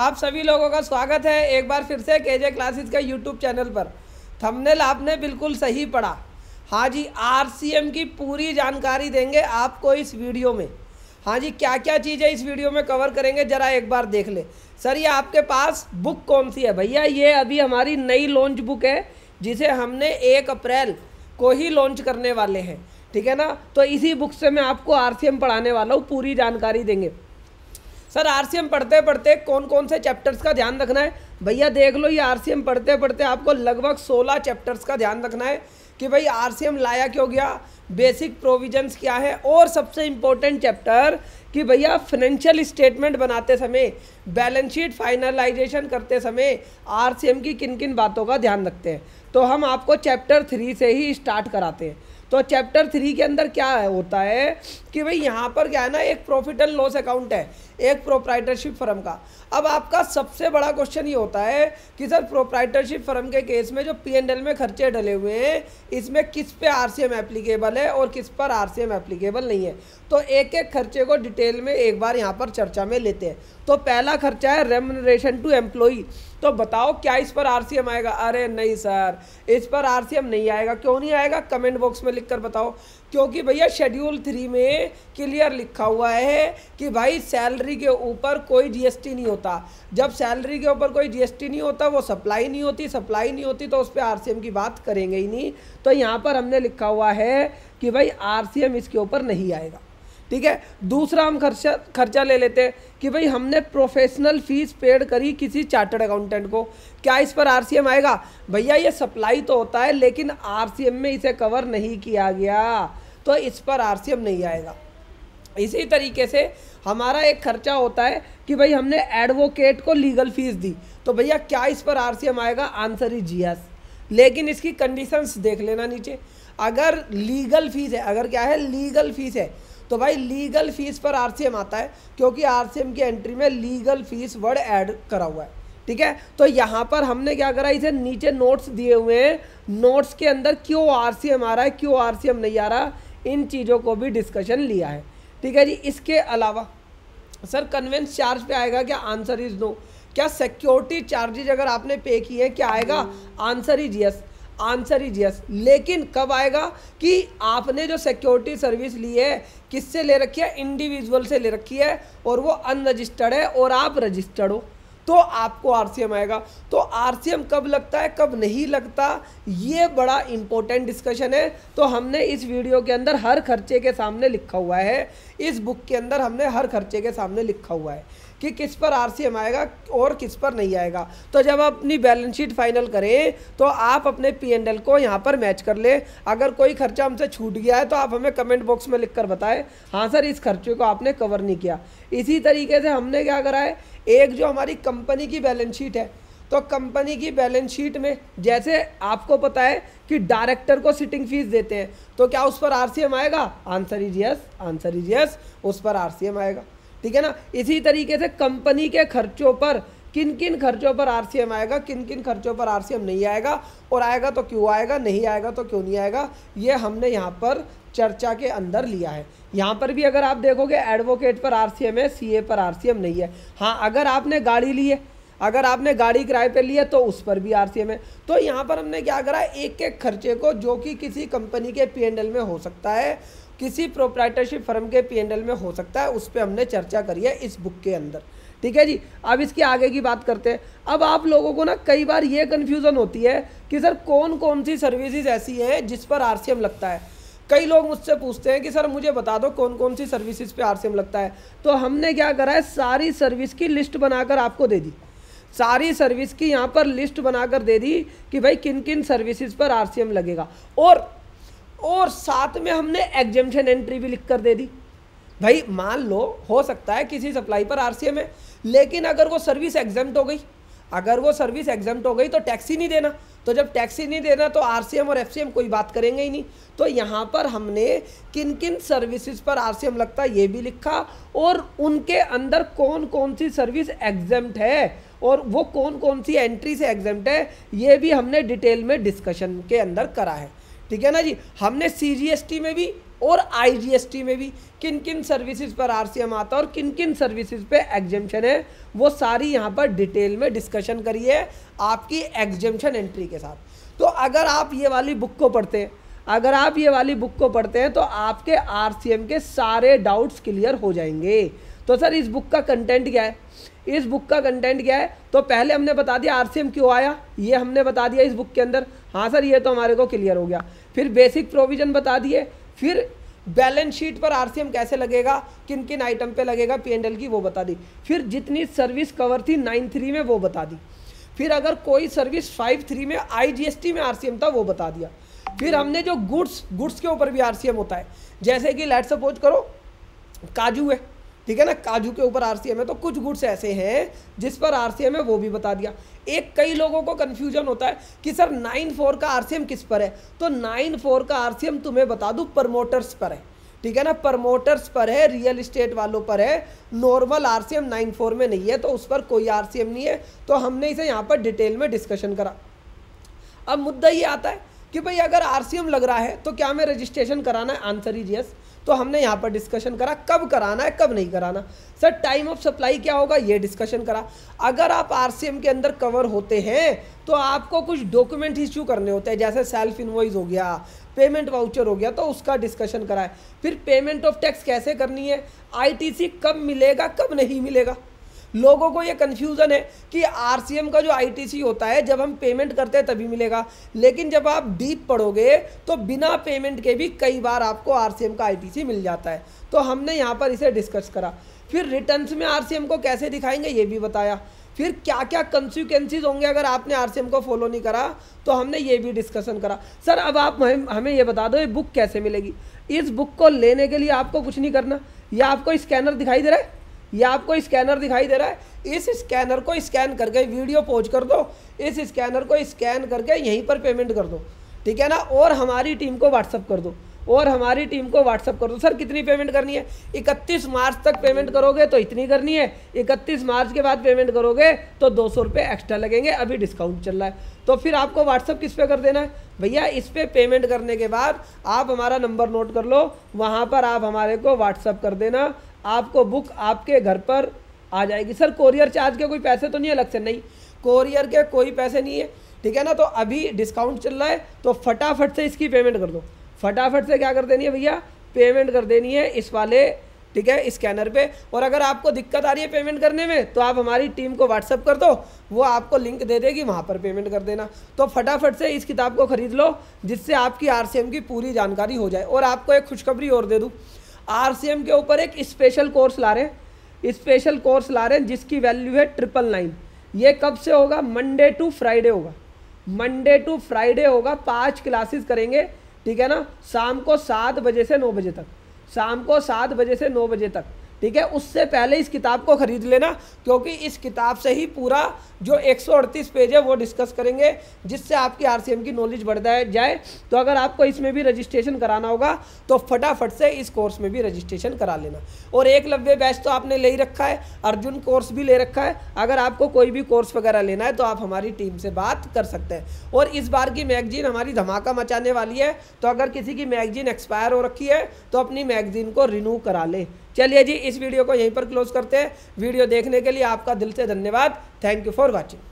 आप सभी लोगों का स्वागत है एक बार फिर से के जे क्लासेस का यूट्यूब चैनल पर थंबनेल आपने बिल्कुल सही पढ़ा हाँ जी आरसीएम की पूरी जानकारी देंगे आपको इस वीडियो में हाँ जी क्या क्या चीज़ें इस वीडियो में कवर करेंगे ज़रा एक बार देख ले सर ये आपके पास बुक कौन सी है भैया ये अभी हमारी नई लॉन्च बुक है जिसे हमने एक अप्रैल को ही लॉन्च करने वाले हैं ठीक है ना तो इसी बुक से मैं आपको आरसीएम पढ़ाने वाला हूँ पूरी जानकारी देंगे सर आरसीएम पढ़ते पढ़ते कौन कौन से चैप्टर्स का ध्यान रखना है भैया देख लो ये आरसीएम पढ़ते पढ़ते आपको लगभग सोलह चैप्टर्स का ध्यान रखना है कि भाई आरसीएम लाया क्यों गया बेसिक प्रोविजंस क्या है और सबसे इम्पोर्टेंट चैप्टर कि भैया फाइनेंशियल स्टेटमेंट बनाते समय बैलेंस शीट फाइनलाइजेशन करते समय आरसीएम की किन किन बातों का ध्यान रखते हैं तो हम आपको चैप्टर थ्री से ही स्टार्ट कराते हैं तो चैप्टर थ्री के अंदर क्या है होता है कि भाई यहाँ पर क्या है ना एक प्रॉफिट एंड लॉस अकाउंट है एक प्रोप्राइटरशिप फर्म का अब आपका सबसे बड़ा क्वेश्चन ये होता है कि सर प्रोप्राइटरशिप फर्म के केस में जो पीएनएल में खर्चे डले हुए हैं इसमें किस पे आरसीएम एप्लीकेबल है और किस पर आरसीएम एप्लीकेबल नहीं है तो एक एक खर्चे को डिटेल में एक बार यहाँ पर चर्चा में लेते हैं तो पहला खर्चा है रेमनरेशन टू एम्प्लॉई तो बताओ क्या इस पर आर आएगा अरे नहीं सर इस पर आर नहीं आएगा क्यों नहीं आएगा कमेंट बॉक्स में लिख कर बताओ क्योंकि भैया शेड्यूल थ्री में क्लियर लिखा हुआ है कि भाई सैलरी के ऊपर कोई जीएसटी नहीं होता जब सैलरी के ऊपर कोई जीएसटी नहीं होता वो सप्लाई नहीं होती सप्लाई नहीं होती तो उस पर आर की बात करेंगे ही नहीं तो यहाँ पर हमने लिखा हुआ है कि भाई आर इसके ऊपर नहीं आएगा ठीक है दूसरा हम खर्चा खर्चा ले लेते हैं कि भाई हमने प्रोफेशनल फीस पेड करी किसी चार्टर्ड अकाउंटेंट को क्या इस पर आरसीएम आएगा भैया ये सप्लाई तो होता है लेकिन आरसीएम में इसे कवर नहीं किया गया तो इस पर आरसीएम नहीं आएगा इसी तरीके से हमारा एक खर्चा होता है कि भाई हमने एडवोकेट को लीगल फीस दी तो भैया क्या इस पर आर आएगा आंसर ही जी लेकिन इसकी कंडीशंस देख लेना नीचे अगर लीगल फीस है अगर क्या है लीगल फीस है तो भाई लीगल फीस पर आरसीएम आता है क्योंकि आरसीएम की एंट्री में लीगल फीस वर्ड ऐड करा हुआ है ठीक है तो यहाँ पर हमने क्या करा इसे नीचे नोट्स दिए हुए हैं नोट्स के अंदर क्यों आर आ रहा है क्यों आर नहीं आ रहा इन चीज़ों को भी डिस्कशन लिया है ठीक है जी इसके अलावा सर कन्वेंस चार्ज पे आएगा क्या आंसर इज नो क्या सिक्योरिटी चार्जेज अगर आपने पे किए हैं क्या आएगा answer is yes answer is yes लेकिन कब आएगा कि आपने जो सिक्योरिटी सर्विस ली है किससे ले रखी है इंडिविजुअल से ले रखी है और वो अनरजिस्टर्ड है और आप रजिस्टर्ड हो तो आपको आरसीएम आएगा तो आरसीएम कब लगता है कब नहीं लगता ये बड़ा इंपॉर्टेंट डिस्कशन है तो हमने इस वीडियो के अंदर हर खर्चे के सामने लिखा हुआ है इस बुक के अंदर हमने हर खर्चे के सामने लिखा हुआ है कि किस पर आर आएगा और किस पर नहीं आएगा तो जब आप अपनी बैलेंस शीट फाइनल करें तो आप अपने पीएनएल को यहाँ पर मैच कर ले अगर कोई खर्चा हमसे छूट गया है तो आप हमें कमेंट बॉक्स में लिख कर बताएं हाँ सर इस खर्चे को आपने कवर नहीं किया इसी तरीके से हमने क्या करा है एक जो हमारी कंपनी की बैलेंस शीट है तो कंपनी की बैलेंस शीट में जैसे आपको पता है कि डायरेक्टर को सिटिंग फीस देते हैं तो क्या उस पर आर आएगा answer is yes answer is yes उस पर आर आएगा ठीक है ना इसी तरीके से कंपनी के खर्चों पर किन किन खर्चों पर आरसीएम आएगा किन किन खर्चों पर आरसीएम नहीं आएगा और आएगा तो क्यों आएगा नहीं आएगा तो क्यों नहीं आएगा ये हमने यहाँ पर चर्चा के अंदर लिया है यहाँ पर भी अगर आप देखोगे एडवोकेट पर आरसीएम है सीए पर आरसीएम नहीं है हाँ अगर आपने गाड़ी ली है अगर आपने गाड़ी किराए पे लिया तो उस पर भी आरसीएम है तो यहाँ पर हमने क्या करा एक एक खर्चे को जो कि किसी कंपनी के पी में हो सकता है किसी प्रोप्राइटरशिप फर्म के पी में हो सकता है उस पर हमने चर्चा करी है इस बुक के अंदर ठीक है जी अब इसकी आगे की बात करते हैं अब आप लोगों को ना कई बार ये कन्फ्यूज़न होती है कि सर कौन कौन सी सर्विसेज ऐसी हैं जिस पर एम लगता है कई लोग मुझसे पूछते हैं कि सर मुझे बता दो कौन कौन सी सर्विसेज पे आरसीएम लगता है तो हमने क्या करा है सारी सर्विस की लिस्ट बनाकर आपको दे दी सारी सर्विस की यहाँ पर लिस्ट बनाकर दे दी कि भाई किन किन सर्विसेज पर आरसीएम लगेगा और और साथ में हमने एग्जेम्पन एंट्री भी लिख कर दे दी भाई मान लो हो सकता है किसी सप्लाई पर आरसीएम है लेकिन अगर वो सर्विस एग्जाम हो गई अगर वो सर्विस एग्जाम हो गई तो टैक्सी नहीं देना तो जब टैक्सी नहीं देना तो आर और एफ कोई बात करेंगे ही नहीं तो यहाँ पर हमने किन किन सर्विसेज पर आर लगता है ये भी लिखा और उनके अंदर कौन कौन सी सर्विस एग्जाम है और वो कौन कौन सी एंट्री से एग्जाम है ये भी हमने डिटेल में डिस्कशन के अंदर करा है ठीक है ना जी हमने सी में भी और आई में भी किन किन सर्विसेज पर आरसीएम आता है और किन किन सर्विसेज पे एग्जेपन है वो सारी यहाँ पर डिटेल में डिस्कशन करिए आपकी एग्जेम्पशन एंट्री के साथ तो अगर आप ये वाली बुक को पढ़ते हैं अगर आप ये वाली बुक को पढ़ते हैं तो आपके आर के सारे डाउट्स क्लियर हो जाएंगे तो सर इस बुक का कंटेंट क्या है इस बुक का कंटेंट क्या है तो पहले हमने बता दिया आर क्यों आया ये हमने बता दिया इस बुक के अंदर हाँ सर ये तो हमारे को क्लियर हो गया फिर बेसिक प्रोविज़न बता दिए फिर बैलेंस शीट पर आरसीएम कैसे लगेगा किन किन आइटम पे लगेगा पीएनएल की वो बता दी फिर जितनी सर्विस कवर थी नाइन थ्री में वो बता दी फिर अगर कोई सर्विस फाइव थ्री में आईजीएसटी में आरसीएम था वो बता दिया फिर हमने जो गुड्स गुड्स के ऊपर भी आरसीएम होता है जैसे कि लेट सपोज करो काजू है ठीक है ना काजू के ऊपर आरसीएम है तो कुछ गुड्स ऐसे हैं जिस पर आरसीएम है वो भी बता दिया एक कई लोगों को कन्फ्यूजन होता है कि सर नाइन फोर का आरसीएम किस पर है तो नाइन फोर का आरसीएम तुम्हें बता दूँ प्रमोटर्स पर है ठीक है ना प्रमोटर्स पर है रियल इस्टेट वालों पर है नॉर्मल आरसीएम नाइन फोर में नहीं है तो उस पर कोई आरसीएम नहीं है तो हमने इसे यहाँ पर डिटेल में डिस्कशन करा अब मुद्दा ये आता है कि भाई अगर आरसीएम लग रहा है तो क्या हमें रजिस्ट्रेशन कराना है आंसर इज यस तो हमने यहाँ पर डिस्कशन करा कब कराना है कब नहीं कराना सर टाइम ऑफ सप्लाई क्या होगा ये डिस्कशन करा अगर आप आर के अंदर कवर होते हैं तो आपको कुछ डॉक्यूमेंट इश्यू करने होते हैं जैसे सेल्फ इन्वॉइस हो गया पेमेंट वाउचर हो गया तो उसका डिस्कशन कराए फिर पेमेंट ऑफ टैक्स कैसे करनी है आईटीसी कब मिलेगा कब नहीं मिलेगा लोगों को ये कन्फ्यूज़न है कि आर का जो आई होता है जब हम पेमेंट करते हैं तभी मिलेगा लेकिन जब आप डीप पढ़ोगे तो बिना पेमेंट के भी कई बार आपको आर का आई मिल जाता है तो हमने यहाँ पर इसे डिस्कस करा फिर रिटर्न्स में आर को कैसे दिखाएंगे ये भी बताया फिर क्या क्या कंसिक्वेंसीज होंगे अगर आपने आर को फॉलो नहीं करा तो हमने ये भी डिस्कशन करा सर अब आप हमें ये बता दो ये बुक कैसे मिलेगी इस बुक को लेने के लिए आपको कुछ नहीं करना या आपको स्कैनर दिखाई दे रहा है ये आपको स्कैनर दिखाई दे रहा है इस स्कैनर को स्कैन करके वीडियो पोज कर दो इस स्कैनर को स्कैन करके यहीं पर पेमेंट कर दो ठीक है ना और हमारी टीम को व्हाट्सअप कर दो और हमारी टीम को व्हाट्सअप कर दो सर कितनी पेमेंट करनी है 31 मार्च तक पेमेंट करोगे तो इतनी करनी है 31 मार्च के बाद पेमेंट करोगे तो दो सौ एक्स्ट्रा लगेंगे अभी डिस्काउंट चल रहा है तो फिर आपको व्हाट्सअप किस पे कर देना है भैया इस पर पे पेमेंट करने के बाद आप हमारा नंबर नोट कर लो वहाँ पर आप हमारे को व्हाट्सअप कर देना आपको बुक आपके घर पर आ जाएगी सर कोरियर चार्ज के कोई पैसे तो नहीं है अलग से नहीं कोरियर के कोई पैसे नहीं है ठीक है ना तो अभी डिस्काउंट चल रहा है तो फटाफट से इसकी पेमेंट कर दो फटाफट से क्या कर देनी है भैया पेमेंट कर देनी है इस वाले ठीक है स्कैनर पे और अगर आपको दिक्कत आ रही है पेमेंट करने में तो आप हमारी टीम को व्हाट्सअप कर दो वो आपको लिंक दे देगी वहाँ पर पेमेंट कर देना तो फटाफट से इस किताब को ख़रीद लो जिससे आपकी आरसीएम की पूरी जानकारी हो जाए और आपको एक खुशखबरी और दे दूँ आरसीएम के ऊपर एक स्पेशल कोर्स ला रहे हैं स्पेशल कोर्स ला रहे हैं जिसकी वैल्यू है ट्रिपल नाइन ये कब से होगा मंडे टू फ्राइडे होगा मंडे टू फ्राइडे होगा पाँच क्लासेस करेंगे ठीक है ना शाम को सात बजे से नौ बजे तक शाम को सात बजे से नौ बजे तक ठीक है उससे पहले इस किताब को ख़रीद लेना क्योंकि इस किताब से ही पूरा जो एक पेज है वो डिस्कस करेंगे जिससे आपकी आर की नॉलेज बढ़ता जाए तो अगर आपको इसमें भी रजिस्ट्रेशन कराना होगा तो फटाफट से इस कोर्स में भी रजिस्ट्रेशन करा लेना और एक लव्य बैच तो आपने ले ही रखा है अर्जुन कोर्स भी ले रखा है अगर आपको कोई भी कोर्स वगैरह लेना है तो आप हमारी टीम से बात कर सकते हैं और इस बार की मैगजीन हमारी धमाका मचाने वाली है तो अगर किसी की मैगजीन एक्सपायर हो रखी है तो अपनी मैगजीन को रिन्यू करा ले चलिए जी इस वीडियो को यहीं पर क्लोज करते हैं वीडियो देखने के लिए आपका दिल से धन्यवाद थैंक यू फॉर वॉचिंग